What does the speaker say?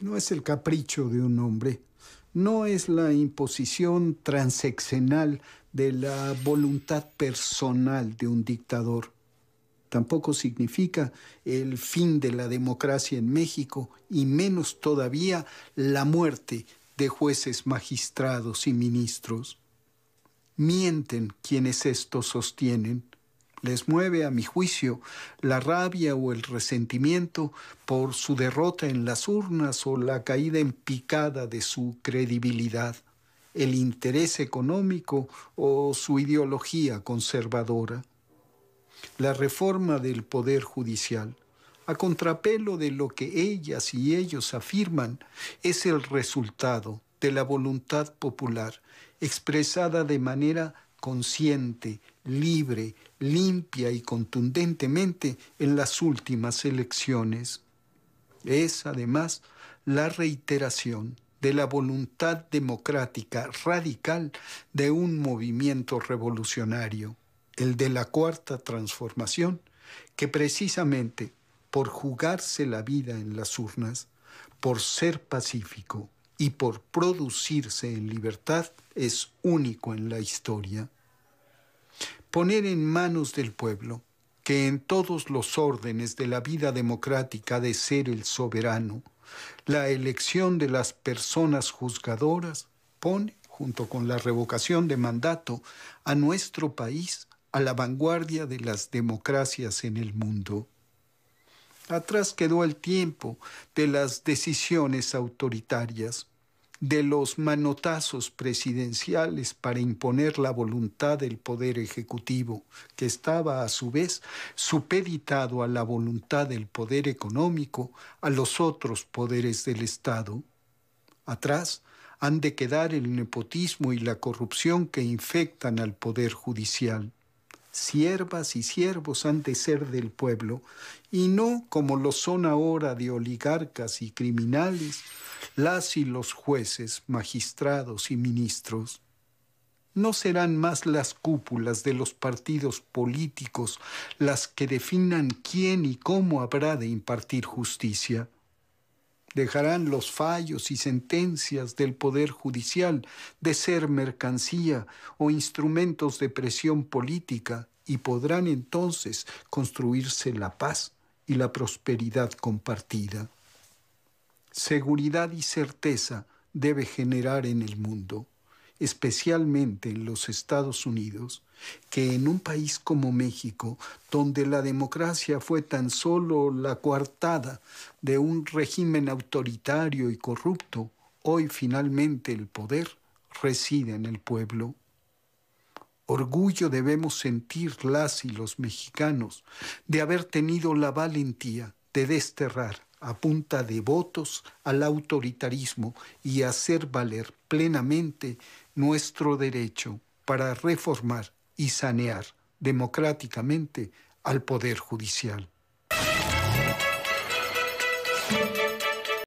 No es el capricho de un hombre, no es la imposición transeccional de la voluntad personal de un dictador. Tampoco significa el fin de la democracia en México y menos todavía la muerte de jueces, magistrados y ministros. Mienten quienes esto sostienen. Les mueve, a mi juicio, la rabia o el resentimiento por su derrota en las urnas o la caída en picada de su credibilidad, el interés económico o su ideología conservadora. La reforma del Poder Judicial a contrapelo de lo que ellas y ellos afirman, es el resultado de la voluntad popular expresada de manera consciente libre, limpia y contundentemente en las últimas elecciones. Es, además, la reiteración de la voluntad democrática radical de un movimiento revolucionario, el de la cuarta transformación, que precisamente por jugarse la vida en las urnas, por ser pacífico y por producirse en libertad, es único en la historia poner en manos del pueblo, que en todos los órdenes de la vida democrática de ser el soberano, la elección de las personas juzgadoras pone, junto con la revocación de mandato, a nuestro país a la vanguardia de las democracias en el mundo. Atrás quedó el tiempo de las decisiones autoritarias, de los manotazos presidenciales para imponer la voluntad del Poder Ejecutivo, que estaba a su vez supeditado a la voluntad del Poder Económico, a los otros poderes del Estado. Atrás han de quedar el nepotismo y la corrupción que infectan al Poder Judicial. Siervas y siervos han de ser del pueblo, y no como lo son ahora de oligarcas y criminales, las y los jueces, magistrados y ministros, no serán más las cúpulas de los partidos políticos las que definan quién y cómo habrá de impartir justicia. Dejarán los fallos y sentencias del Poder Judicial de ser mercancía o instrumentos de presión política y podrán entonces construirse la paz y la prosperidad compartida seguridad y certeza debe generar en el mundo, especialmente en los Estados Unidos, que en un país como México, donde la democracia fue tan solo la coartada de un régimen autoritario y corrupto, hoy finalmente el poder reside en el pueblo. Orgullo debemos sentir las y los mexicanos de haber tenido la valentía de desterrar apunta punta de votos al autoritarismo y hacer valer plenamente nuestro derecho para reformar y sanear democráticamente al Poder Judicial.